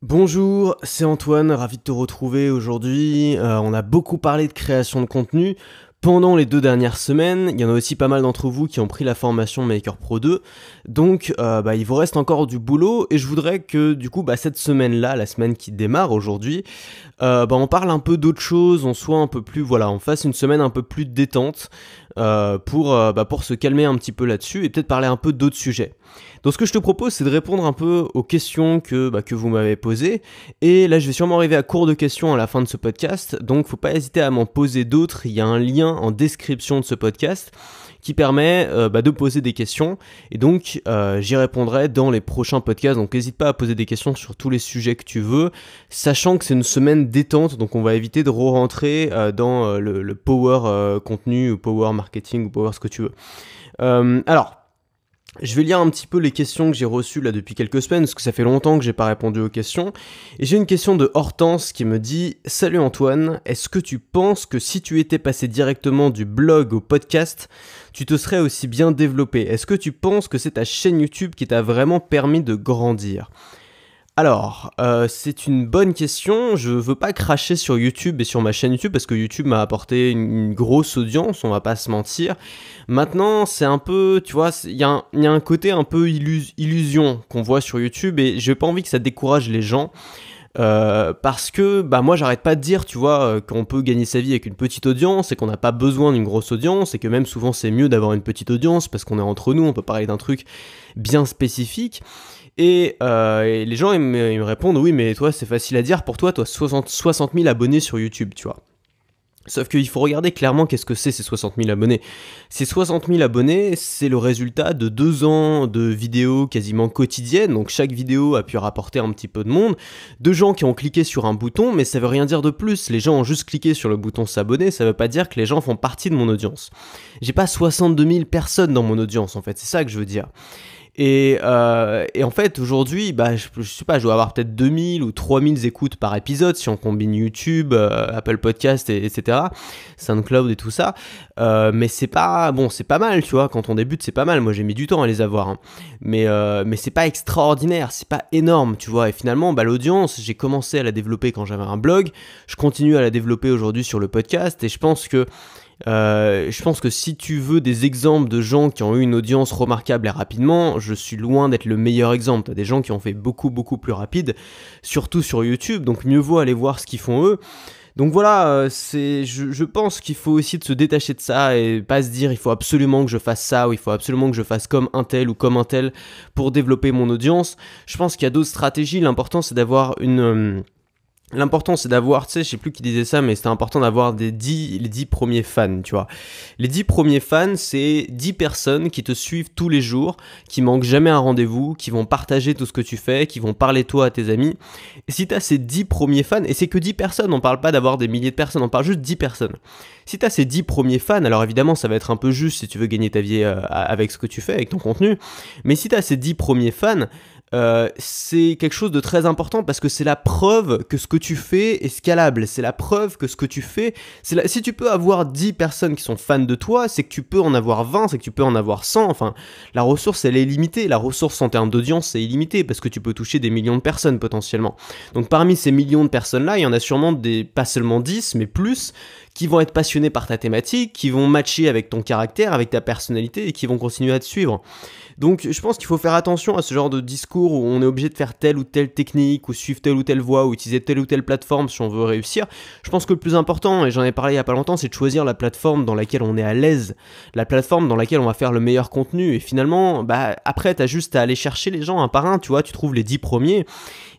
Bonjour, c'est Antoine, ravi de te retrouver aujourd'hui. Euh, on a beaucoup parlé de création de contenu. Pendant les deux dernières semaines, il y en a aussi pas mal d'entre vous qui ont pris la formation Maker Pro 2. Donc euh, bah, il vous reste encore du boulot et je voudrais que du coup bah, cette semaine-là, la semaine qui démarre aujourd'hui, euh, bah, on parle un peu d'autre chose, on soit un peu plus, voilà, on fasse une semaine un peu plus détente. Euh, euh, bah, pour, se calmer un petit peu là-dessus et peut-être parler un peu d'autres sujets. Donc ce que je te propose, c'est de répondre un peu aux questions bah, que, vous m'avez posées. Et là, je vais sûrement arriver à court de questions à la fin de ce podcast, donc faut pas hésiter à m'en poser d'autres. Il y a un lien en description de ce podcast qui permet euh, bah, de poser des questions. Et donc, euh, j'y répondrai dans les prochains podcasts. Donc, n'hésite pas à poser des questions sur tous les sujets que tu veux, sachant que c'est une semaine détente. Donc, on va éviter de re-rentrer euh, dans le, power contenu ou power marketing ou power ce que tu veux. alors, je vais lire un petit peu les questions que j'ai reçues là depuis quelques semaines, parce que ça fait longtemps que j'ai pas répondu aux questions. Et j'ai une question de Hortense qui me dit Salut Antoine, est-ce que tu penses que si tu étais passé directement du blog au podcast, tu te serais aussi bien développé Est-ce que tu penses que c'est ta chaîne YouTube qui t'a vraiment permis de grandir alors, euh, c'est une bonne question. Je veux pas cracher sur YouTube et sur ma chaîne YouTube parce que YouTube m'a apporté une, grosse audience, on va pas se mentir. Maintenant, c'est un peu, tu vois, il y, a un côté un peu illusion qu'on voit sur YouTube et j'ai pas envie que ça décourage les gens. Euh, parce que bah moi j'arrête pas de dire tu vois euh, qu'on peut gagner sa vie avec une petite audience et qu'on n'a pas besoin d'une grosse audience et que même souvent c'est mieux d'avoir une petite audience parce qu'on est entre nous on peut parler d'un truc bien spécifique euh, et, les gens, ils me, répondent, oui, mais toi, c'est facile à dire, pour toi, toi, 60, 60 000 abonnés sur YouTube, tu vois. Sauf qu'il faut regarder clairement qu'est-ce que c'est ces 60 000 abonnés. Ces 60 000 abonnés, c'est le résultat de deux ans de vidéos quasiment quotidiennes, donc chaque vidéo a pu rapporter un petit peu de monde, de gens qui ont cliqué sur un bouton, mais ça veut rien dire de plus, les gens ont juste cliqué sur le bouton s'abonner, ça veut pas dire que les gens font partie de mon audience. J'ai pas 62 000 personnes dans mon audience en fait, c'est ça que je veux dire. Euh, et, en fait, aujourd'hui, bah, je, je, sais pas, je dois avoir peut-être 2000 ou 3000 écoutes par épisode si on combine YouTube, euh, Apple Podcast, etc., SoundCloud et tout ça. Euh, mais c'est pas, bon, c'est pas mal, tu vois, quand on débute, c'est pas mal. Moi, j'ai mis du temps à les avoir, hein. mais, mais c'est pas extraordinaire, c'est pas énorme, tu vois. Et finalement, bah, l'audience, j'ai commencé à la développer quand j'avais un blog, je continue à la développer aujourd'hui sur le podcast, et je pense que euh, je pense que si tu veux des exemples de gens qui ont eu une audience remarquable et rapidement, je suis loin d'être le meilleur exemple. T'as des gens qui ont fait beaucoup beaucoup plus rapide, surtout sur YouTube, donc mieux vaut aller voir ce qu'ils font eux. Donc voilà, euh, c'est, je, pense qu'il faut aussi de se détacher de ça et pas se dire il faut absolument que je fasse ça ou il faut absolument que je fasse comme un tel ou comme un tel pour développer mon audience. Je pense qu'il y a d'autres stratégies. L'important c'est d'avoir une euh, L'important c'est d'avoir, tu sais, je sais plus qui disait ça, mais c'était important d'avoir des les dix premiers fans, tu vois. Les dix premiers fans, c'est dix personnes qui te suivent tous les jours, qui manquent jamais un rendez-vous, qui vont partager tout ce que tu fais, qui vont parler toi à tes amis. Et si as ces dix premiers fans, et c'est que dix personnes, on parle pas d'avoir des milliers de personnes, on parle juste dix personnes. Si tu as ces dix premiers fans, alors évidemment ça va être un peu juste si tu veux gagner ta vie euh, avec ce que tu fais, avec ton contenu, mais si tu as ces dix premiers fans, euh, c'est quelque chose de très important parce que c'est la preuve que ce que tu fais est scalable. C'est la preuve que ce que tu fais. Si tu peux avoir 10 personnes qui sont fans de toi, c'est que tu peux en avoir 20, c'est que tu peux en avoir 100. Enfin, la ressource, elle est limitée. La ressource en termes d'audience, c'est illimitée parce que tu peux toucher des millions de personnes potentiellement. Donc parmi ces millions de personnes-là, il y en a sûrement pas seulement 10, mais plus, qui vont être passionnés par ta thématique, qui vont matcher avec ton caractère, avec ta personnalité et qui vont continuer à te suivre. Donc je pense qu'il faut faire attention à ce genre de discours où on est obligé de faire telle ou telle technique, ou suivre telle ou telle voie, ou utiliser telle ou telle plateforme si on veut réussir. Je pense que le plus important, et j'en ai parlé il y a pas longtemps, c'est de choisir la plateforme dans laquelle on est à l'aise, la plateforme dans laquelle on va faire le meilleur contenu. Et finalement, bah, après, t'as juste à aller chercher les gens un par un, tu vois, tu trouves les dix premiers.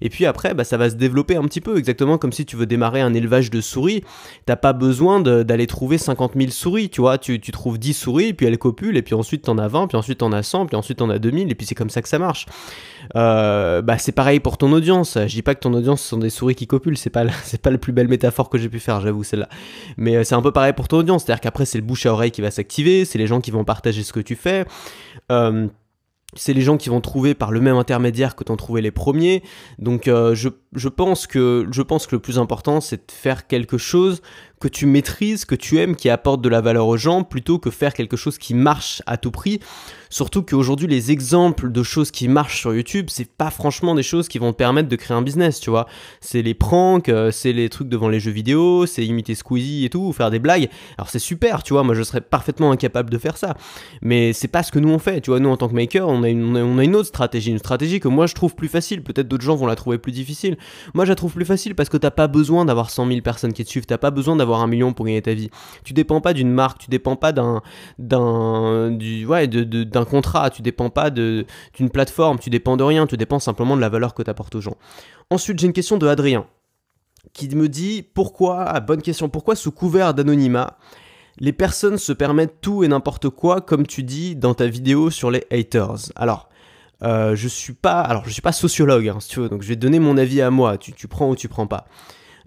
Et puis après, bah, ça va se développer un petit peu, exactement comme si tu veux démarrer un élevage de souris. T'as pas besoin d'aller trouver 50 000 souris, tu vois. Tu, trouves 10 souris, puis elles copulent, et puis ensuite en as 20, puis ensuite en as 100, puis ensuite en as 2000, et puis c'est comme ça que ça marche. Euh, bah, c'est pareil pour ton audience. Je dis pas que ton audience sont des souris qui copulent, c'est pas, c'est pas la plus belle métaphore que j'ai pu faire, j'avoue, celle-là. Mais euh, c'est un peu pareil pour ton audience, c'est-à-dire qu'après, c'est le bouche à oreille qui va s'activer, c'est les gens qui vont partager ce que tu fais. Euh, c'est les gens qui vont trouver par le même intermédiaire que t'en trouvé les premiers. Donc euh, je, je, pense que, je pense que le plus important, c'est de faire quelque chose que tu maîtrises, que tu aimes, qui apporte de la valeur aux gens, plutôt que faire quelque chose qui marche à tout prix. Surtout qu'aujourd'hui, les exemples de choses qui marchent sur YouTube, c'est pas franchement des choses qui vont te permettre de créer un business, tu vois. C'est les pranks, euh, c'est les trucs devant les jeux vidéo, c'est imiter Squeezie et tout, faire des blagues. Alors c'est super, tu vois, moi je serais parfaitement incapable de faire ça. Mais c'est pas ce que nous on fait, tu vois. Nous en tant que maker, on a une, on a une autre stratégie, une stratégie que moi je trouve plus facile. Peut-être d'autres gens vont la trouver plus difficile. Moi je la trouve plus facile parce que t'as pas besoin d'avoir 100 000 personnes qui te suivent, t'as pas besoin d'avoir un million pour gagner ta vie. Tu dépends pas d'une marque, tu dépends pas d'un contrat, tu dépends pas de d'une plateforme, tu dépends de rien, tu dépends simplement de la valeur que tu apportes aux gens. Ensuite, j'ai une question de Adrien qui me dit pourquoi ah, bonne question, pourquoi sous couvert d'anonymat les personnes se permettent tout et n'importe quoi, comme tu dis dans ta vidéo sur les haters. Alors, euh, je suis pas, alors je suis pas sociologue, hein, tu veux, donc je vais donner mon avis à moi. Tu, tu prends ou tu prends pas.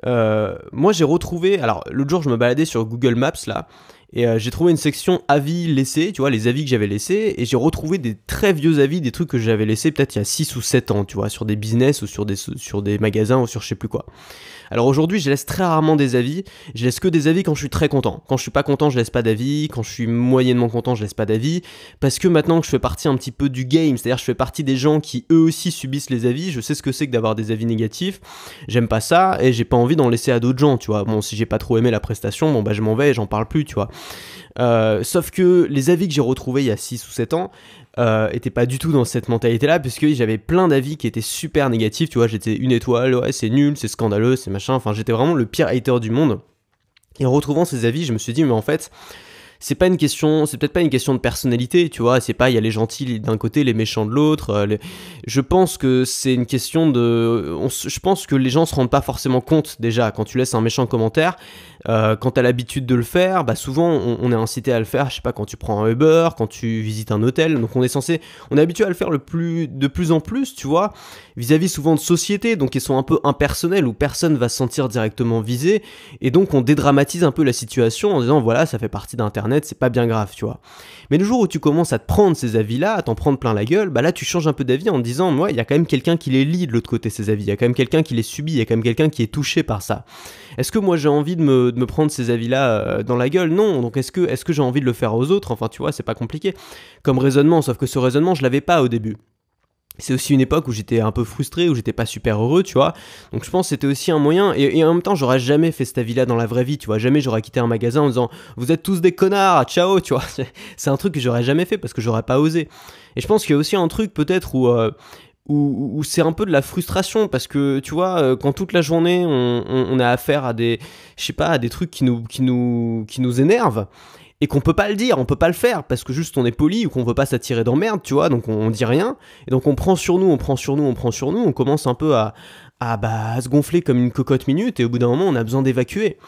Euh, moi, j'ai retrouvé. Alors, l'autre jour, je me baladais sur Google Maps là, et euh, j'ai trouvé une section avis laissés, tu vois, les avis que j'avais laissés, et j'ai retrouvé des très vieux avis, des trucs que j'avais laissés peut-être il y a 6 ou 7 ans, tu vois, sur des business ou sur des, sur des magasins ou sur je sais plus quoi. Alors aujourd'hui, je laisse très rarement des avis. Je laisse que des avis quand je suis très content. Quand je suis pas content, je laisse pas d'avis. Quand je suis moyennement content, je laisse pas d'avis. Parce que maintenant que je fais partie un petit peu du game, c'est-à-dire je fais partie des gens qui eux aussi subissent les avis, je sais ce que c'est que d'avoir des avis négatifs. J'aime pas ça et j'ai pas envie d'en laisser à d'autres gens, tu vois. Bon, si j'ai pas trop aimé la prestation, bon bah je m'en vais et j'en parle plus, tu vois. Euh, sauf que les avis que j'ai retrouvés il y a 6 ou 7 ans, euh, était pas du tout dans cette mentalité-là, puisque j'avais plein d'avis qui étaient super négatifs. Tu vois, j'étais une étoile, ouais, c'est nul, c'est scandaleux, c'est machin. Enfin, j'étais vraiment le pire hater du monde. Et en retrouvant ces avis, je me suis dit, mais en fait, c'est pas une question, c'est peut-être pas une question de personnalité, tu vois, c'est pas il y a les gentils d'un côté, les méchants de l'autre. Euh, je pense que c'est une question de, je pense que les gens se rendent pas forcément compte déjà quand tu laisses un méchant commentaire, euh, quand as l'habitude de le faire, bah souvent on, est incité à le faire, je sais pas, quand tu prends un Uber, quand tu visites un hôtel, donc on est censé, on est habitué à le faire plus, de plus en plus, tu vois, vis-à-vis souvent de sociétés, donc ils sont un peu impersonnelles où personne va se sentir directement visé, et donc on dédramatise un peu la situation en disant voilà, ça fait partie d'internet, c'est pas bien grave, tu vois. Mais le jour où tu commences à te prendre ces avis-là, à t'en prendre plein la gueule, bah là tu changes un peu d'avis en disant moi il y a quand même quelqu'un qui les lit de l'autre côté ces avis, il y a quand même quelqu'un qui les subit, il y a quand même quelqu'un qui est touché par ça. Est-ce que moi j'ai envie de me de me prendre ces avis-là euh, dans la gueule. Non, donc est-ce que, est que j'ai envie de le faire aux autres Enfin, tu vois, c'est pas compliqué comme raisonnement, sauf que ce raisonnement, je l'avais pas au début. C'est aussi une époque où j'étais un peu frustré, où j'étais pas super heureux, tu vois. Donc je pense que c'était aussi un moyen. Et, en même temps, j'aurais jamais fait cet avis-là dans la vraie vie, tu vois. Jamais j'aurais quitté un magasin en disant Vous êtes tous des connards, ah, ciao, tu vois. C'est un truc que j'aurais jamais fait parce que j'aurais pas osé. Et je pense qu'il y a aussi un truc peut-être où. Euh, où, c'est un peu de la frustration parce que tu vois euh, quand toute la journée on, a affaire à des je sais pas à des trucs qui nous qui nous qui nous énervent et qu'on peut pas le dire, on peut pas le faire parce que juste on est poli ou qu'on veut pas s'attirer d'emmerde, tu vois, donc on, dit rien et donc on prend sur nous, on prend sur nous, on prend sur nous, on commence un peu à, à, bah, à se gonfler comme une cocotte minute et au bout d'un moment on a besoin d'évacuer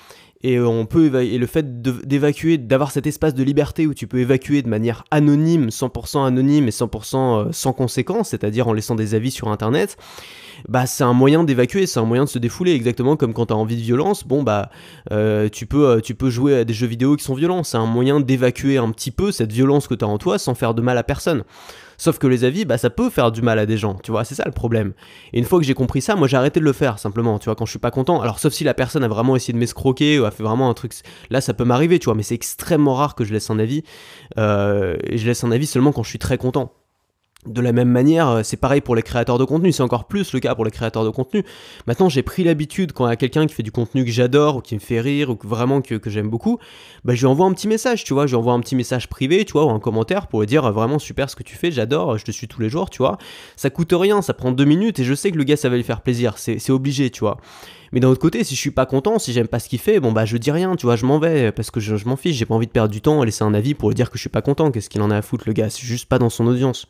et on peut et le fait d'évacuer, d'avoir cet espace de liberté où tu peux évacuer de manière anonyme, 100% anonyme et 100% euh, sans conséquence, c'est-à-dire en laissant des avis sur internet, bah c'est un moyen d'évacuer, c'est un moyen de se défouler exactement comme quand tu as envie de violence, bon bah euh, tu peux euh, tu peux jouer à des jeux vidéo qui sont violents, c'est un moyen d'évacuer un petit peu cette violence que tu as en toi sans faire de mal à personne. Sauf que les avis, bah, ça peut faire du mal à des gens, tu vois, c'est ça le problème. Et une fois que j'ai compris ça, moi j'ai arrêté de le faire, simplement, tu vois, quand je suis pas content. Alors, sauf si la personne a vraiment essayé de m'escroquer ou a fait vraiment un truc. Là, ça peut m'arriver, tu vois, mais c'est extrêmement rare que je laisse un avis. Euh, et je laisse un avis seulement quand je suis très content. De la même manière, euh, c'est pareil pour les créateurs de contenu, c'est encore plus le cas pour les créateurs de contenu. Maintenant, j'ai pris l'habitude, quand il y a quelqu'un qui fait du contenu que j'adore, ou qui me fait rire, ou vraiment que, j'aime beaucoup, bah, je lui envoie un petit message, tu vois, je lui envoie un petit message privé, tu vois, ou un commentaire pour lui dire euh, vraiment super ce que tu fais, j'adore, euh, je te suis tous les jours, tu vois. Ça coûte rien, ça prend deux minutes, et je sais que le gars, ça va lui faire plaisir, c'est obligé, tu vois. Mais d'un autre côté, si je suis pas content, si j'aime pas ce qu'il fait, bon bah je dis rien, tu vois, je m'en vais parce que je, m'en fiche, j'ai pas envie de perdre du temps à laisser un avis pour lui dire que je suis pas content, qu'est-ce qu'il en a à foutre le gars, c'est juste pas dans son audience.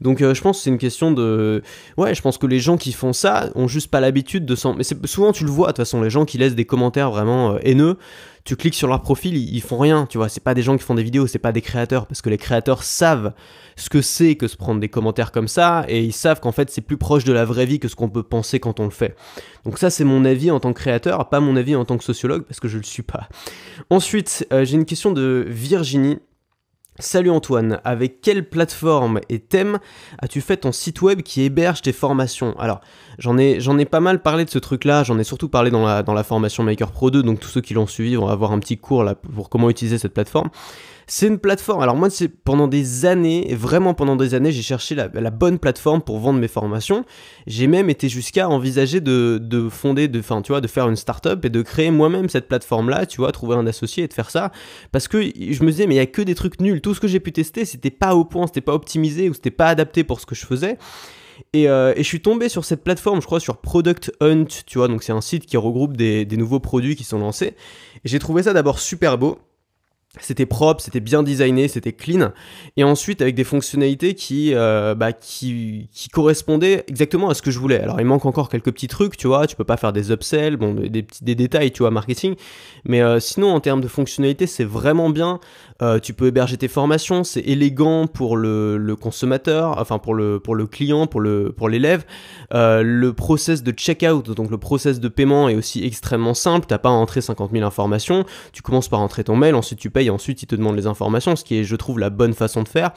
Donc euh, je pense que c'est une question de... Ouais, je pense que les gens qui font ça ont juste pas l'habitude de s'en... Mais souvent tu le vois, de toute façon, les gens qui laissent des commentaires vraiment euh, haineux, tu cliques sur leur profil, ils, font rien, tu vois. C'est pas des gens qui font des vidéos, c'est pas des créateurs, parce que les créateurs savent ce que c'est que se prendre des commentaires comme ça, et ils savent qu'en fait c'est plus proche de la vraie vie que ce qu'on peut penser quand on le fait. Donc ça c'est mon avis en tant que créateur, pas mon avis en tant que sociologue, parce que je le suis pas. Ensuite, euh, j'ai une question de Virginie Salut Antoine, avec quelle plateforme et thème as-tu fait ton site web qui héberge tes formations Alors, j'en ai, j'en ai pas mal parlé de ce truc-là, j'en ai surtout parlé dans la, dans la formation Maker Pro 2, donc tous ceux qui l'ont suivi vont avoir un petit cours là pour comment utiliser cette plateforme. C'est une plateforme. Alors moi, c'est pendant des années, vraiment pendant des années, j'ai cherché la, bonne plateforme pour vendre mes formations. J'ai même été jusqu'à envisager de, fonder, de, tu vois, de faire une start up et de créer moi-même cette plateforme-là, tu vois, trouver un associé et de faire ça. Parce que je me disais, mais il n'y a que des trucs nuls. Tout ce que j'ai pu tester, c'était pas au point, c'était pas optimisé ou c'était pas adapté pour ce que je faisais. Euh, et, je suis tombé sur cette plateforme, je crois, sur Product Hunt, tu vois, donc c'est un site qui regroupe des, des nouveaux produits qui sont lancés. Et j'ai trouvé ça d'abord super beau. C'était propre, c'était bien designé, c'était clean. Et ensuite, avec des fonctionnalités euh, bah, qui, qui, correspondaient exactement à ce que je voulais. Alors, il manque encore quelques petits trucs, tu vois. Tu peux pas faire des upsells, bon, des, petits, des détails, tu vois, marketing. Mais euh, sinon, en termes de fonctionnalités, c'est vraiment bien. Euh, tu peux héberger tes formations, c'est élégant pour le, consommateur, enfin, pour le, pour le client, pour l'élève. le process de checkout, donc le process de paiement est aussi extrêmement simple. T'as pas à entrer 50 000 informations. Tu commences par entrer ton mail, ensuite tu payes et ensuite il te demande les informations, ce qui est, je trouve, la bonne façon de faire.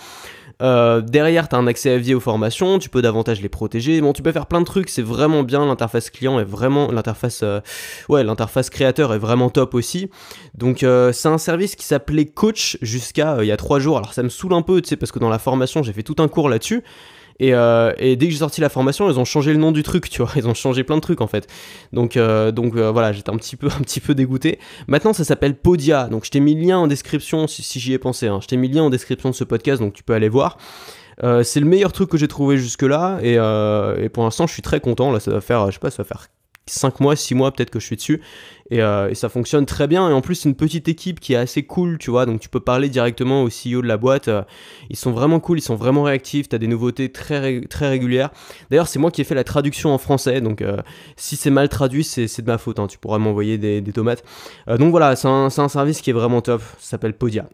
Euh, derrière, tu as un accès à vie aux formations, tu peux davantage les protéger. Bon, tu peux faire plein de trucs, c'est vraiment bien. L'interface client est vraiment. L'interface. Euh, ouais, l'interface créateur est vraiment top aussi. Donc, euh, c'est un service qui s'appelait Coach jusqu'à il y a trois jours. Alors, ça me saoule un peu, tu sais, parce que dans la formation, j'ai fait tout un cours là-dessus. Euh, et, dès que j'ai sorti la formation, ils ont changé le nom du truc, tu vois. Ils ont changé plein de trucs en fait. Donc, euh, donc euh, voilà, j'étais un petit peu, un petit peu dégoûté. Maintenant, ça s'appelle Podia. Donc, je t'ai mis le lien en description si, j'y ai pensé. Hein. Je t'ai mis le lien en description de ce podcast, donc tu peux aller voir. c'est le meilleur truc que j'ai trouvé jusque là et, et pour l'instant je suis très content là ça va faire je sais pas ça va faire 5 mois, 6 mois peut-être que je suis dessus. Euh, et, ça fonctionne très bien. Et en plus, c'est une petite équipe qui est assez cool, tu vois. Donc tu peux parler directement au CEO de la boîte. Euh, ils sont vraiment cool, ils sont vraiment réactifs. Tu as des nouveautés très, très régulières. D'ailleurs, c'est moi qui ai fait la traduction en français. Donc euh, si c'est mal traduit, c'est de ma faute. Hein. Tu pourras m'envoyer des, tomates. donc voilà, c'est un, service qui est vraiment top. Ça s'appelle Podia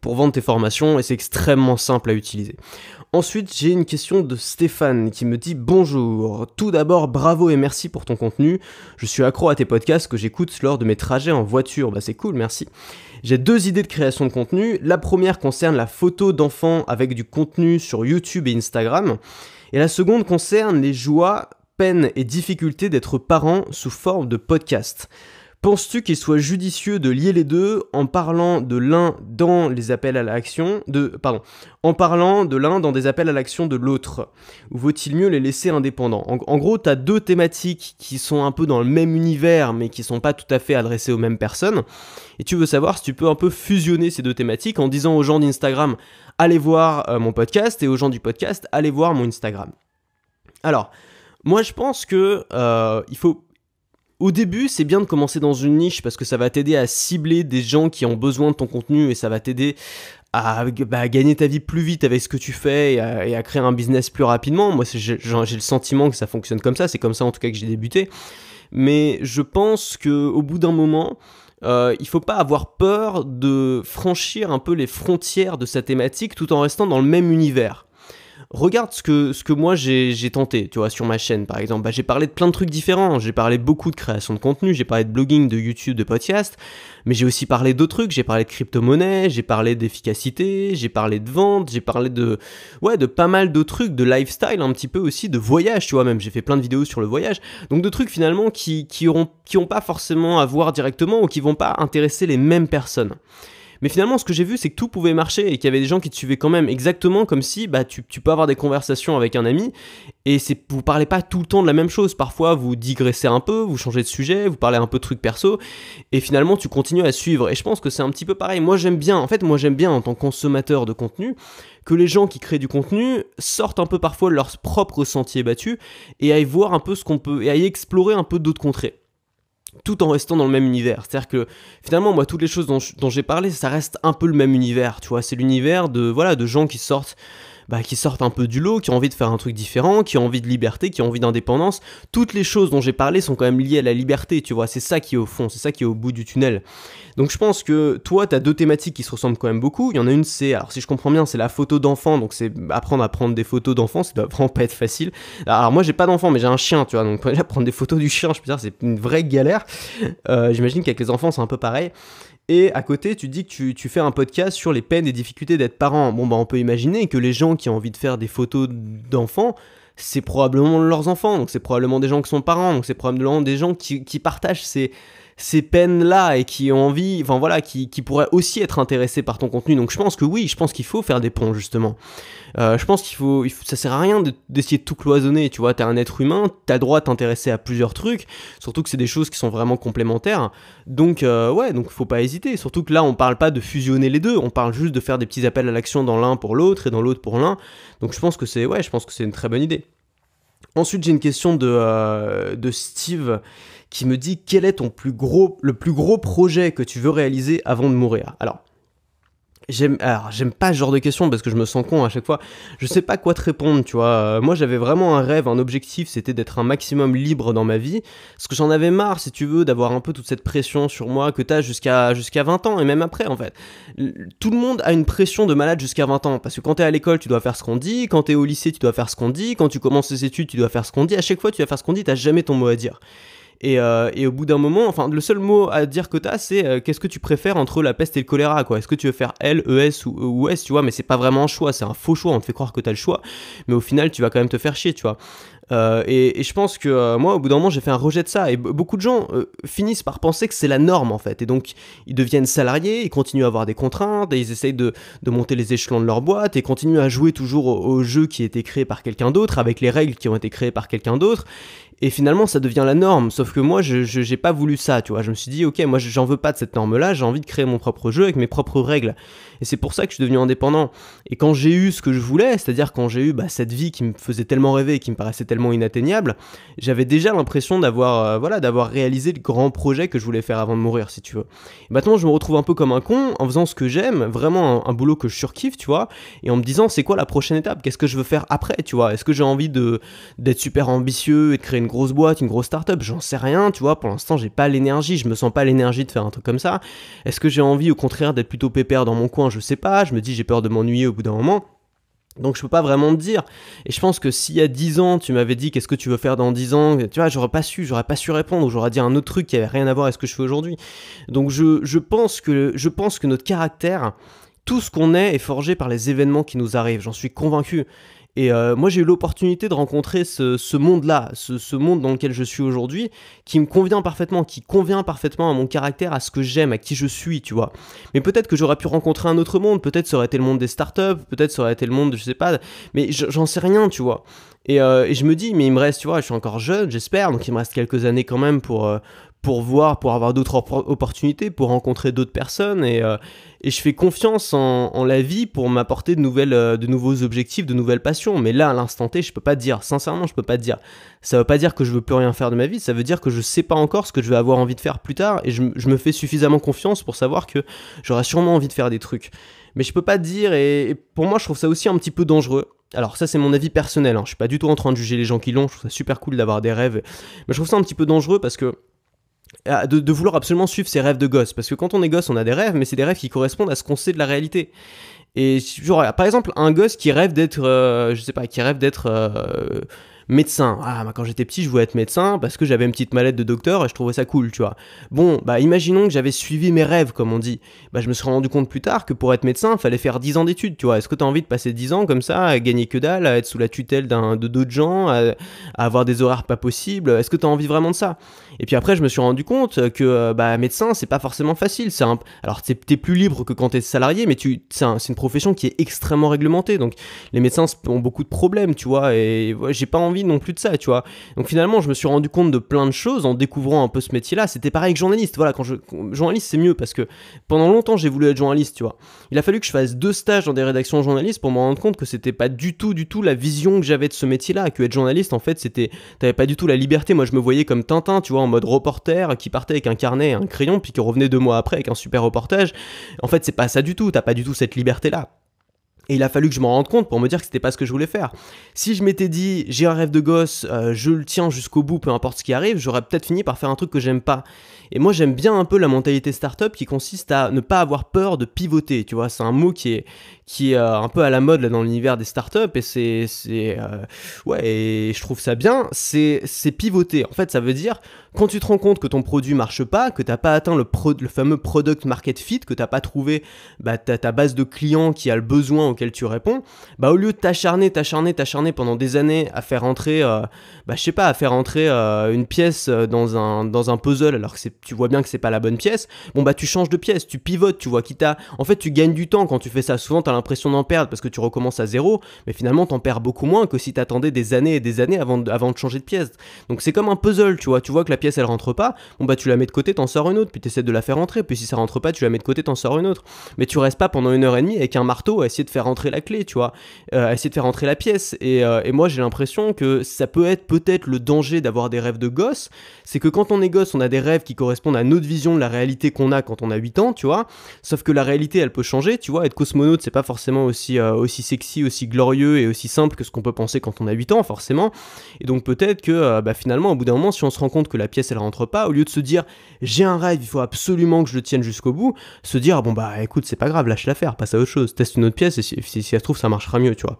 pour vendre tes formations et c'est extrêmement simple à utiliser. Ensuite, j'ai une question de Stéphane qui me dit bonjour. Tout d'abord, bravo et merci pour ton contenu. Je suis accro à tes podcasts que j'écoute lors de mes trajets en voiture. Bah c'est cool, merci. J'ai deux idées de création de contenu. La première concerne la photo d'enfants avec du contenu sur YouTube et Instagram. Et la seconde concerne les joies, peines et difficultés d'être parent sous forme de podcast. Penses-tu qu'il soit judicieux de lier les deux en parlant de l'un dans les appels à l'action de pardon, en parlant de l'un dans des appels à l'action de l'autre Ou vaut-il mieux les laisser indépendants en, gros, tu as deux thématiques qui sont un peu dans le même univers mais qui sont pas tout à fait adressées aux mêmes personnes et tu veux savoir si tu peux un peu fusionner ces deux thématiques en disant aux gens d'Instagram "Allez voir euh, mon podcast" et aux gens du podcast "Allez voir mon Instagram". Alors, moi je pense que euh, il faut au début, c'est bien de commencer dans une niche parce que ça va t'aider à cibler des gens qui ont besoin de ton contenu et ça va t'aider à, bah, gagner ta vie plus vite avec ce que tu fais et à, créer un business plus rapidement. Moi, j'ai le sentiment que ça fonctionne comme ça. C'est comme ça en tout cas que j'ai débuté. Mais je pense que au bout d'un moment, il euh, il faut pas avoir peur de franchir un peu les frontières de sa thématique tout en restant dans le même univers regarde ce que, ce que moi j'ai tenté, tu vois, sur ma chaîne par exemple. Bah, j'ai parlé de plein de trucs différents, j'ai parlé beaucoup de création de contenu, j'ai parlé de blogging, de YouTube, de podcast, mais j'ai aussi parlé d'autres trucs, j'ai parlé de crypto-monnaie, j'ai parlé d'efficacité, j'ai parlé de vente, j'ai parlé de, ouais, de pas mal de trucs, de lifestyle un petit peu aussi, de voyage, tu vois, même j'ai fait plein de vidéos sur le voyage, donc de trucs finalement qui, qui, qui ont pas forcément à voir directement ou qui vont pas intéresser les mêmes personnes. Mais finalement, ce que j'ai vu, c'est que tout pouvait marcher et qu'il y avait des gens qui te suivaient quand même, exactement comme si bah, tu, peux avoir des conversations avec un ami et c'est, vous parlez pas tout le temps de la même chose. Parfois, vous digressez un peu, vous changez de sujet, vous parlez un peu de trucs perso et finalement, tu continues à suivre. Et je pense que c'est un petit peu pareil. Moi, j'aime bien, en fait, moi, j'aime bien en tant que consommateur de contenu que les gens qui créent du contenu sortent un peu parfois de leur propre sentier battu et aillent voir un peu ce qu'on peut et aillent explorer un peu d'autres contrées tout en restant dans le même univers. C'est-à-dire que finalement, moi, toutes les choses dont, j'ai parlé, ça reste un peu le même univers, tu vois. C'est l'univers de, voilà, de gens qui sortent bah, qui sortent un peu du lot, qui ont envie de faire un truc différent, qui ont envie de liberté, qui ont envie d'indépendance. Toutes les choses dont j'ai parlé sont quand même liées à la liberté, tu vois. C'est ça qui est au fond, c'est ça qui est au bout du tunnel. Donc je pense que toi, tu as deux thématiques qui se ressemblent quand même beaucoup. Il y en a une, c'est, alors si je comprends bien, c'est la photo d'enfant, donc c'est apprendre à prendre des photos d'enfants, ça doit vraiment pas être facile. Alors moi, j'ai pas d'enfant, mais j'ai un chien, tu vois, donc prendre des photos du chien, je peux dire, c'est une vraie galère. Euh, j'imagine qu'avec les enfants, c'est un peu pareil. Et à côté, tu dis que tu, fais un podcast sur les peines et difficultés d'être parent. Bon, bah, on peut imaginer que les gens qui ont envie de faire des photos d'enfants, c'est probablement leurs enfants, donc c'est probablement des gens qui sont parents, donc c'est probablement des gens qui, qui partagent ces, ces peines-là et qui ont envie, enfin voilà, qui, qui, pourraient aussi être intéressés par ton contenu. Donc je pense que oui, je pense qu'il faut faire des ponts justement. Euh, je pense qu'il faut, ça sert à rien d'essayer de, tout cloisonner. Tu vois, t'es un être humain, t'as droit à t'intéresser à plusieurs trucs, surtout que c'est des choses qui sont vraiment complémentaires. Donc euh, ouais, donc faut pas hésiter. Surtout que là, on parle pas de fusionner les deux, on parle juste de faire des petits appels à l'action dans l'un pour l'autre et dans l'autre pour l'un. Donc je pense que c'est ouais, je pense que c'est une très bonne idée. Ensuite, j'ai une question de, euh, de Steve qui me dit quel est ton plus gros, le plus gros projet que tu veux réaliser avant de mourir. Alors, J'aime, alors, j'aime pas ce genre de question parce que je me sens con à chaque fois. Je sais pas quoi te répondre, tu vois. Euh, moi, j'avais vraiment un rêve, un objectif, c'était d'être un maximum libre dans ma vie. Parce que j'en avais marre, si tu veux, d'avoir un peu toute cette pression sur moi que t'as jusqu'à, jusqu'à 20 ans et même après, en fait. Tout le monde a une pression de malade jusqu'à 20 ans. Parce que quand t'es à l'école, tu dois faire ce qu'on dit. Quand t'es au lycée, tu dois faire ce qu'on dit. Quand tu commences tes études, tu dois faire ce qu'on dit. À chaque fois, tu vas faire ce qu'on dit, t'as jamais ton mot à dire. Euh, et, au bout d'un moment, enfin, le seul mot à dire que tu as c'est euh, qu'est-ce que tu préfères entre la peste et le choléra, quoi. Est-ce que tu veux faire L, ES ou, e ou S, tu vois, mais c'est pas vraiment un choix, c'est un faux choix, on te fait croire que tu as le choix, mais au final, tu vas quand même te faire chier, tu vois. Euh, et, je pense que moi, au bout d'un moment, j'ai fait un rejet de ça. Et beaucoup de gens finissent par penser que c'est la norme, en fait. Et donc, ils deviennent salariés, ils continuent à avoir des contraintes, et ils essayent de, monter les échelons de leur boîte, et continuent à jouer toujours au, au jeu qui a été créé par quelqu'un d'autre, avec les règles qui ont été créées par quelqu'un d'autre. Et finalement, ça devient la norme. Sauf que moi, je n'ai pas voulu ça, tu vois. Je me suis dit, ok, moi, j'en veux pas de cette norme-là. J'ai envie de créer mon propre jeu avec mes propres règles. Et c'est pour ça que je suis devenu indépendant. Et quand j'ai eu ce que je voulais, c'est-à-dire quand j'ai eu bah, cette vie qui me faisait tellement rêver et qui me paraissait tellement inatteignable, j'avais déjà l'impression d'avoir, euh, voilà, d'avoir réalisé le grand projet que je voulais faire avant de mourir, si tu veux. Et maintenant, je me retrouve un peu comme un con en faisant ce que j'aime, vraiment un, boulot que je surkiffe, tu vois, et en me disant, c'est quoi la prochaine étape Qu'est-ce que je veux faire après, tu vois Est-ce que j'ai envie de d'être super ambitieux et de créer une grosse boîte, une grosse start-up, j'en sais rien, tu vois, pour l'instant j'ai pas l'énergie, je me sens pas l'énergie de faire un truc comme ça. Est-ce que j'ai envie au contraire d'être plutôt pépère dans mon coin, je sais pas, je me dis j'ai peur de m'ennuyer au bout d'un moment. Donc je peux pas vraiment te dire. Et je pense que s'il y a 10 ans, tu m'avais dit qu'est-ce que tu veux faire dans 10 ans, tu vois, j'aurais pas su, j'aurais pas su répondre, j'aurais dit un autre truc qui avait rien à voir avec ce que je fais aujourd'hui. Donc je, pense que, je pense que notre caractère, tout ce qu'on est est forgé par les événements qui nous arrivent, j'en suis convaincu. Et euh, moi, j'ai eu l'opportunité de rencontrer ce, monde-là, ce, monde dans lequel je suis aujourd'hui, qui me convient parfaitement, qui convient parfaitement à mon caractère, à ce que j'aime, à qui je suis, tu vois. Mais peut-être que j'aurais pu rencontrer un autre monde, peut-être ça aurait été le monde des startups, peut-être ça aurait été le monde, je sais pas, mais j'en sais rien, tu vois. Euh, et, je me dis, mais il me reste, tu vois, je suis encore jeune, j'espère, donc il me reste quelques années quand même pour, euh, pour voir, pour avoir d'autres opportunités, pour rencontrer d'autres personnes. Et, euh, je fais confiance en, la vie pour m'apporter de, euh, de nouveaux objectifs, de nouvelles passions. Mais là, à l'instant T, je peux pas te dire, sincèrement, je peux pas dire. Ça veut pas dire que je veux plus rien faire de ma vie, ça veut dire que je sais pas encore ce que je vais avoir envie de faire plus tard. Et je, me fais suffisamment confiance pour savoir que j'aurai sûrement envie de faire des trucs. Mais je peux pas te dire, et, pour moi, je trouve ça aussi un petit peu dangereux. Alors ça c'est mon avis personnel, hein. je suis pas du tout en train de juger les gens qui l'ont, je trouve ça super cool d'avoir des rêves, mais je trouve ça un petit peu dangereux parce que ah, de, vouloir absolument suivre ses rêves de gosse. Parce que quand on est gosse, on a des rêves, mais c'est des rêves qui correspondent à ce qu'on sait de la réalité. Et par exemple, un gosse qui rêve d'être, euh, je sais pas, qui rêve d'être euh, médecin. Ah, bah, quand j'étais petit, je voulais être médecin parce que j'avais une petite mallette de docteur et je trouvais ça cool, tu vois. Bon, bah imaginons que j'avais suivi mes rêves, comme on dit. Bah, je me suis rendu compte plus tard que pour être médecin, il fallait faire 10 ans d'études, tu vois. Est-ce que tu as envie de passer 10 ans comme ça, à gagner que dalle, à être sous la tutelle d'un, de d'autres gens, à, avoir des horaires pas possibles Est-ce que tu as envie vraiment de ça Et puis après, je me suis rendu compte que, euh, bah, médecin, c'est pas forcément facile. C'est un... Alors, t'es, plus libre que quand t'es salarié, mais tu, c'est, c'est une profession qui est extrêmement réglementée. Donc, les médecins ont beaucoup de problèmes, tu vois. Et j'ai pas envie non plus de ça, tu vois. Donc finalement, je me suis rendu compte de plein de choses en découvrant un peu ce métier-là. C'était pareil que journaliste. Voilà, quand je journaliste, c'est mieux parce que pendant longtemps, j'ai voulu être journaliste, tu vois. Il a fallu que je fasse deux stages dans des rédactions journalistes pour me rendre compte que c'était pas du tout, du tout la vision que j'avais de ce métier-là. Que être journaliste, en fait, c'était t'avais pas du tout la liberté. Moi, je me voyais comme Tintin, tu vois, en mode reporter qui partait avec un carnet, et un crayon, puis qui revenait deux mois après avec un super reportage. En fait, c'est pas ça du tout. T'as pas du tout cette liberté-là. Et il a fallu que je m'en rende compte pour me dire que c'était pas ce que je voulais faire. Si je m'étais dit j'ai un rêve de gosse, euh, je le tiens jusqu'au bout, peu importe ce qui arrive, j'aurais peut-être fini par faire un truc que j'aime pas. Et moi j'aime bien un peu la mentalité startup qui consiste à ne pas avoir peur de pivoter. Tu vois, c'est un mot qui est qui est euh, un peu à la mode dans l'univers des startups et c'est euh, ouais et je trouve ça bien. C'est c'est pivoter. En fait, ça veut dire quand tu te rends compte que ton produit marche pas, que t'as pas atteint le, fameux product market fit, que t'as pas trouvé bah, ta, base de clients qui a le besoin auquel tu réponds, bah au lieu de t'acharner, t'acharner, t'acharner pendant des années à faire entrer, euh, bah je sais pas, à faire entrer euh, une pièce euh, dans un, dans un puzzle alors que tu vois bien que c'est pas la bonne pièce, bon bah tu changes de pièce, tu pivotes, tu vois qui t'a, en fait tu gagnes du temps quand tu fais ça. Souvent t'as l'impression d'en perdre parce que tu recommences à zéro, mais finalement t'en perds beaucoup moins que si t'attendais des années et des années avant de, avant de changer de pièce. Donc c'est comme un puzzle, tu vois, tu vois que la pièce elle rentre pas, bon bah tu la mets de côté, t'en sors une autre, puis t'essaies de la faire rentrer, puis si ça rentre pas, tu la mets de côté, t'en sors une autre. Mais tu restes pas pendant une heure et demie avec un marteau à essayer de faire rentrer la clé, tu vois, euh, à essayer de faire rentrer la pièce. Euh, et, moi j'ai l'impression que ça peut être peut-être le danger d'avoir des rêves de gosse, c'est que quand on est gosse, on a des rêves qui correspondent à notre vision de la réalité qu'on a quand on a 8 ans, tu vois, sauf que la réalité elle peut changer, tu vois, être cosmonaute c'est pas forcément aussi, euh, aussi sexy, aussi glorieux et aussi simple que ce qu'on peut penser quand on a 8 ans, forcément. Et donc peut-être que bah, finalement, au bout d'un moment, si on se rend compte que la pièce elle rentre pas, au lieu de se dire j'ai un rêve, il faut absolument que je le tienne jusqu'au bout, se dire ah bon bah écoute c'est pas grave, lâche l'affaire, passe à autre chose, teste une autre pièce et si, si, ça se trouve ça marchera mieux, tu vois.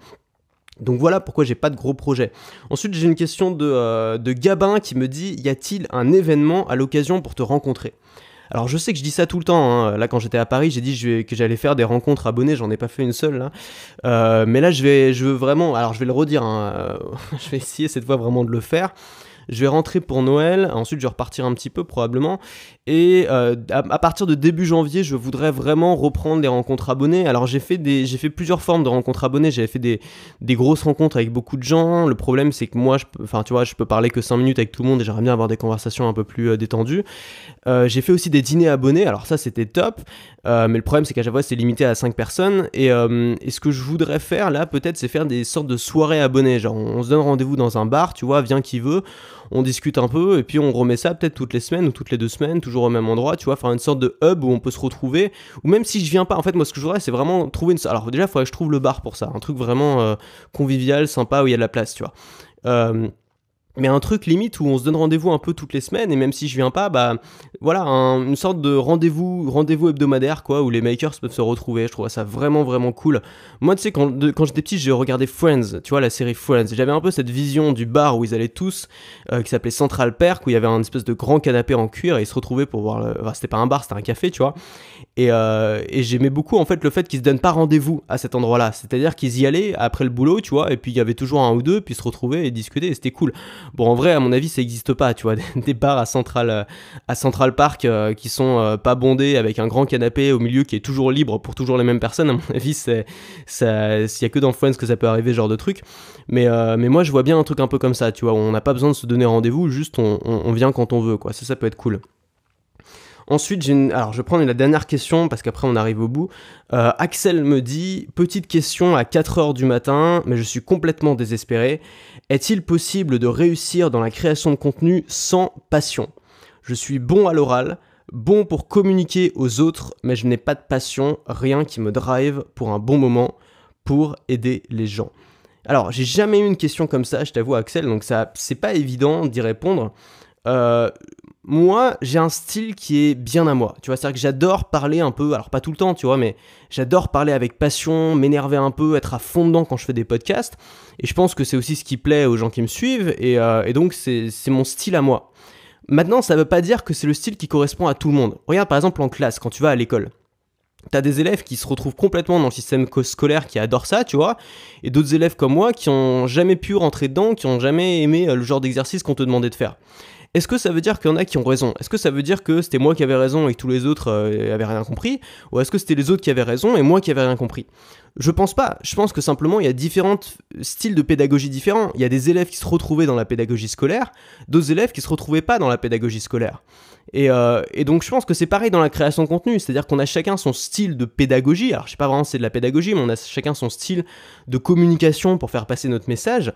Donc voilà pourquoi j'ai pas de gros projet Ensuite, j'ai une question de, euh, de, Gabin qui me dit Y a-t-il un événement à l'occasion pour te rencontrer alors je sais que je dis ça tout le temps, hein. là quand j'étais à Paris j'ai dit que j'allais faire des rencontres abonnés, j'en ai pas fait une seule là. Hein. Euh, mais là je vais je veux vraiment, alors je vais le redire, hein, euh, je vais essayer cette fois vraiment de le faire. Je vais rentrer pour Noël, ensuite je vais repartir un petit peu probablement. Et euh, à, partir de début janvier, je voudrais vraiment reprendre les rencontres abonnées. Alors j'ai fait, des, j'ai fait plusieurs formes de rencontres abonnées. J'avais fait des, grosses rencontres avec beaucoup de gens. Le problème c'est que moi, je, enfin tu vois, je peux parler que 5 minutes avec tout le monde et j'aimerais bien avoir des conversations un peu plus euh, détendues. Euh, j'ai fait aussi des dîners abonnés. Alors ça c'était top. mais le problème c'est qu'à chaque fois, c'est limité à 5 personnes. Et, ce que je voudrais faire là peut-être c'est faire des sortes de soirées abonnées. Genre on se donne rendez-vous dans un bar, tu vois, viens qui veut on discute un peu et puis on remet ça peut-être toutes les semaines ou toutes les deux semaines, toujours au même endroit, tu vois, faire une sorte de hub où on peut se retrouver. Ou même si je viens pas, en fait, moi ce que je voudrais, c'est vraiment trouver une. Alors déjà, il faudrait que je trouve le bar pour ça, un truc vraiment euh, convivial, sympa où il y a de la place, tu vois. Euh, mais un truc limite où on se donne rendez-vous un peu toutes les semaines et même si je viens pas bah voilà une sorte de rendez-vous rendez-vous hebdomadaire quoi où les makers peuvent se retrouver je trouve ça vraiment vraiment cool moi tu sais quand quand j'étais petit j'ai regardé Friends tu vois la série Friends j'avais un peu cette vision du bar où ils allaient tous euh, qui s'appelait Central Perk où il y avait un espèce de grand canapé en cuir et ils se retrouvaient pour voir enfin c'était pas un bar c'était un café tu vois euh, et, j'aimais beaucoup en fait le fait qu'ils se donnent pas rendez-vous à cet endroit là c'est-à-dire qu'ils y allaient après le boulot tu vois et puis il y avait toujours un ou deux puis se retrouvaient et discutaient et c'était cool Bon, en vrai, à mon avis, ça n'existe pas, tu vois, des, bars à Central, euh, à Central Park euh, qui sont euh, pas bondés avec un grand canapé au milieu qui est toujours libre pour toujours les mêmes personnes. À mon avis, c'est, ça, s'il y a que dans Friends que ça peut arriver, genre de truc. Mais, mais moi, je vois bien un truc un peu comme ça, tu vois, on n'a pas besoin de se donner rendez-vous, juste on, vient quand on veut, quoi. Ça, ça peut être cool. Ensuite, j'ai une... alors je vais prendre la dernière question parce qu'après on arrive au bout. Axel me dit petite question à 4h du matin, mais je suis complètement désespéré. Est-il possible de réussir dans la création de contenu sans passion Je suis bon à l'oral, bon pour communiquer aux autres, mais je n'ai pas de passion, rien qui me drive pour un bon moment, pour aider les gens. Alors, j'ai jamais eu une question comme ça, je t'avoue, Axel, donc ça, c'est pas évident d'y répondre. Euh, moi, j'ai un style qui est bien à moi. Tu vois, c'est-à-dire que j'adore parler un peu, alors pas tout le temps, tu vois, mais j'adore parler avec passion, m'énerver un peu, être à fond dedans quand je fais des podcasts. Et je pense que c'est aussi ce qui plaît aux gens qui me suivent. Et, euh, donc, c'est mon style à moi. Maintenant, ça ne veut pas dire que c'est le style qui correspond à tout le monde. Regarde par exemple en classe, quand tu vas à l'école. T'as des élèves qui se retrouvent complètement dans le système scolaire qui adorent ça, tu vois, et d'autres élèves comme moi qui ont jamais pu rentrer dedans, qui ont jamais aimé euh, le genre d'exercice qu'on te demandait de faire. Est-ce que ça veut dire qu'il y en a qui ont raison Est-ce que ça veut dire que c'était moi qui avais raison et que tous les autres euh, avaient rien compris Ou est-ce que c'était les autres qui avaient raison et moi qui avais rien compris Je pense pas. Je pense que simplement il y a différents euh, styles de pédagogie différents. Il y a des élèves qui se retrouvaient dans la pédagogie scolaire, d'autres élèves qui se retrouvaient pas dans la pédagogie scolaire. Euh, et, donc je pense que c'est pareil dans la création de contenu, c'est-à-dire qu'on a chacun son style de pédagogie, alors je sais pas vraiment si c'est de la pédagogie, mais on a chacun son style de communication pour faire passer notre message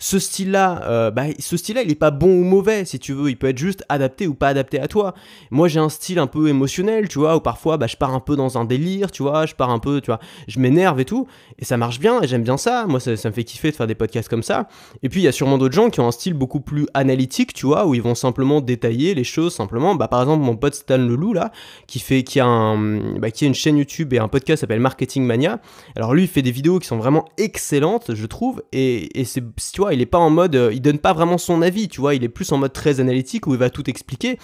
ce style-là, euh, bah, ce style-là, il est pas bon ou mauvais, si tu veux, il peut être juste adapté ou pas adapté à toi. Moi, j'ai un style un peu émotionnel, tu vois, où parfois, bah, je pars un peu dans un délire, tu vois, je pars un peu, tu vois, je m'énerve et tout, et ça marche bien, et j'aime bien ça. Moi, ça, me fait kiffer de faire des podcasts comme ça. Et puis, il y a sûrement d'autres gens qui ont un style beaucoup plus analytique, tu vois, où ils vont simplement détailler les choses, simplement. Bah, par exemple, mon pote Stan Leloup, là, qui fait, qui a bah, qui a une chaîne YouTube et un podcast s'appelle Marketing Mania. Alors, lui, il fait des vidéos qui sont vraiment excellentes, je trouve, et, et c'est, tu vois, il est pas en mode, euh, il donne pas vraiment son avis, tu vois. Il est plus en mode très analytique où il va tout expliquer.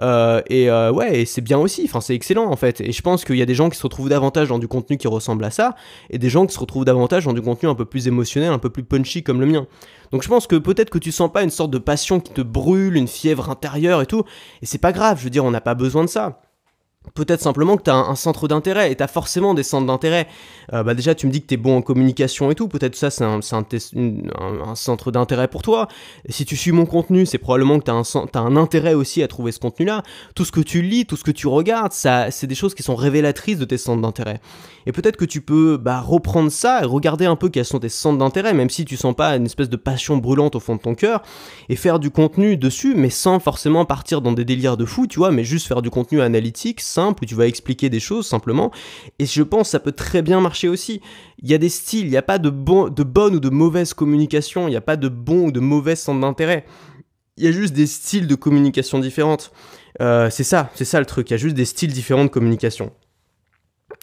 Euh, et euh, ouais, c'est bien aussi, enfin, c'est excellent en fait. Et je pense qu'il y a des gens qui se retrouvent davantage dans du contenu qui ressemble à ça, et des gens qui se retrouvent davantage dans du contenu un peu plus émotionnel, un peu plus punchy comme le mien. Donc je pense que peut-être que tu sens pas une sorte de passion qui te brûle, une fièvre intérieure et tout, et c'est pas grave, je veux dire, on n'a pas besoin de ça. Peut-être simplement que tu as un, centre d'intérêt et tu as forcément des centres d'intérêt. Euh, bah déjà, tu me dis que tu es bon en communication et tout. Peut-être que ça, c'est un, centre d'intérêt pour toi. si tu suis mon contenu, c'est probablement que tu as, as, un intérêt aussi à trouver ce contenu-là. Tout ce que tu lis, tout ce que tu regardes, ça, c'est des choses qui sont révélatrices de tes centres d'intérêt. Et peut-être que tu peux bah, reprendre ça et regarder un peu quels sont tes centres d'intérêt, même si tu sens pas une espèce de passion brûlante au fond de ton cœur, et faire du contenu dessus, mais sans forcément partir dans des délires de fou, tu vois, mais juste faire du contenu analytique, tu vas expliquer des choses simplement. Et je pense que ça peut très bien marcher aussi. Il y a des styles, il n'y a pas de, bon, de bonne ou de mauvaise communication, il n'y a pas de bon ou de mauvais centre d'intérêt. Il y a juste des styles de communication différentes. Euh, c'est ça, c'est ça le truc, il y a juste des styles différents de communication.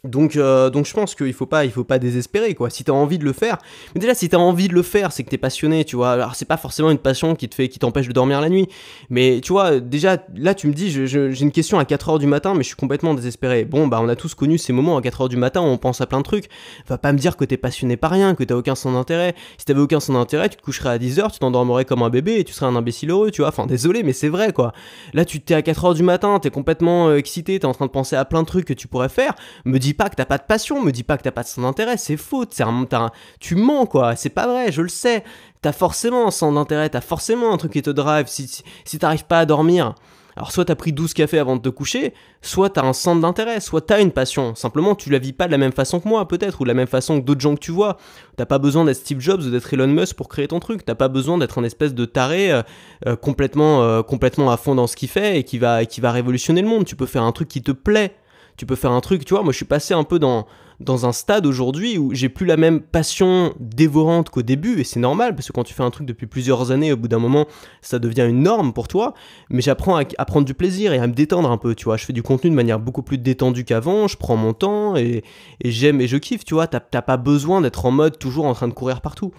Donc, euh, donc je pense qu'il faut pas, il faut pas désespérer quoi. Si t'as envie de le faire, mais déjà si t'as envie de le faire, c'est que t'es passionné, tu vois. Alors c'est pas forcément une passion qui te fait, qui t'empêche de dormir la nuit, mais tu vois déjà là tu me dis, j'ai une question à 4 heures du matin, mais je suis complètement désespéré. Bon bah on a tous connu ces moments à 4 heures du matin où on pense à plein de trucs. Va pas me dire que t'es passionné par rien, que t'as aucun sens d'intérêt. Si t'avais aucun sens d'intérêt, tu te coucherais à 10 heures, tu t'endormerais comme un bébé et tu serais un imbécile heureux, tu vois. Enfin désolé, mais c'est vrai quoi. Là tu t'es à 4 heures du matin, t'es complètement euh, excité, t'es en train de penser à plein de trucs que tu pourrais faire. Me dis pas que t'as pas de passion, me dis pas que t'as pas de centre d'intérêt, c'est faux, un, tu mens quoi, c'est pas vrai, je le sais. T'as forcément un sens d'intérêt, t'as forcément un truc qui te drive si, si, si t'arrives pas à dormir. Alors soit t'as pris 12 cafés avant de te coucher, soit t'as un centre d'intérêt, soit t'as une passion. Simplement, tu la vis pas de la même façon que moi peut-être, ou de la même façon que d'autres gens que tu vois. T'as pas besoin d'être Steve Jobs ou d'être Elon Musk pour créer ton truc. T'as pas besoin d'être un espèce de taré euh, euh, complètement, euh, complètement à fond dans ce qu'il fait et qui va, et qui va révolutionner le monde. Tu peux faire un truc qui te plaît tu peux faire un truc, tu vois, moi je suis passé un peu dans, dans un stade aujourd'hui où j'ai plus la même passion dévorante qu'au début, et c'est normal, parce que quand tu fais un truc depuis plusieurs années, au bout d'un moment, ça devient une norme pour toi, mais j'apprends à, prendre du plaisir et à me détendre un peu, tu vois, je fais du contenu de manière beaucoup plus détendue qu'avant, je prends mon temps, et, et j'aime et je kiffe, tu vois, t'as pas besoin d'être en mode toujours en train de courir partout.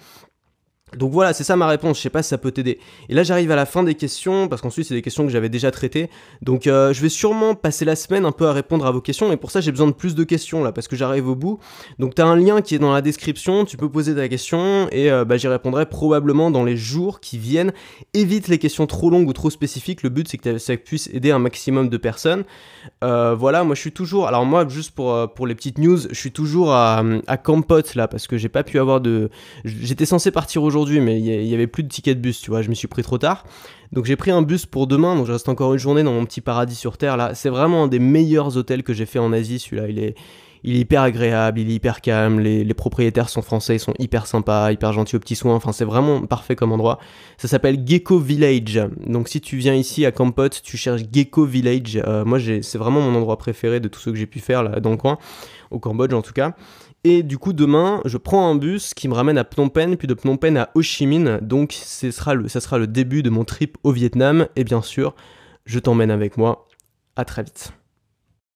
Donc voilà, c'est ça ma réponse, je sais pas si ça peut t'aider. Et là j'arrive à la fin des questions, parce qu'ensuite c'est des questions que j'avais déjà traitées. Donc euh, je vais sûrement passer la semaine un peu à répondre à vos questions, et pour ça j'ai besoin de plus de questions là, parce que j'arrive au bout. Donc t'as un lien qui est dans la description, tu peux poser ta question, et euh, bah, j'y répondrai probablement dans les jours qui viennent. Évite les questions trop longues ou trop spécifiques, le but c'est que ça puisse aider un maximum de personnes. Euh, voilà, moi je suis toujours, alors moi juste pour, pour les petites news, je suis toujours à, à là, parce que j'ai pas pu avoir de... J'étais censé partir aujourd'hui mais il y, avait plus de tickets de bus, tu vois, je me suis pris trop tard. Donc j'ai pris un bus pour demain, donc je reste encore une journée dans mon petit paradis sur Terre là. C'est vraiment un des meilleurs hôtels que j'ai fait en Asie, celui-là. Il est, il est hyper agréable, il est hyper calme, les, propriétaires sont français, ils sont hyper sympas, hyper gentils aux petits soins, enfin c'est vraiment parfait comme endroit. Ça s'appelle Gecko Village, donc si tu viens ici à Kampot tu cherches Gecko Village, euh, moi c'est vraiment mon endroit préféré de tout ce que j'ai pu faire là dans le coin, au Cambodge en tout cas. Et du coup, demain, je prends un bus qui me ramène à Phnom Penh, puis de Phnom Penh à Ho Chi Minh. Donc, ce sera le, sera le début de mon trip au Vietnam. Et bien sûr, je t'emmène avec moi. À très vite.